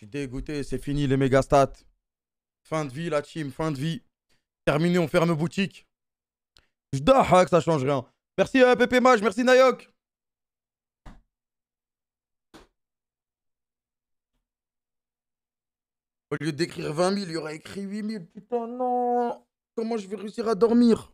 suis dégoûté, c'est fini les méga stats. Fin de vie, la team, fin de vie. Terminé, on ferme boutique. Je hein, que ça change rien. Merci à euh, Mage, merci Nayok. Au lieu d'écrire 20 000, il y aurait écrit 8 000. Putain, non Comment je vais réussir à dormir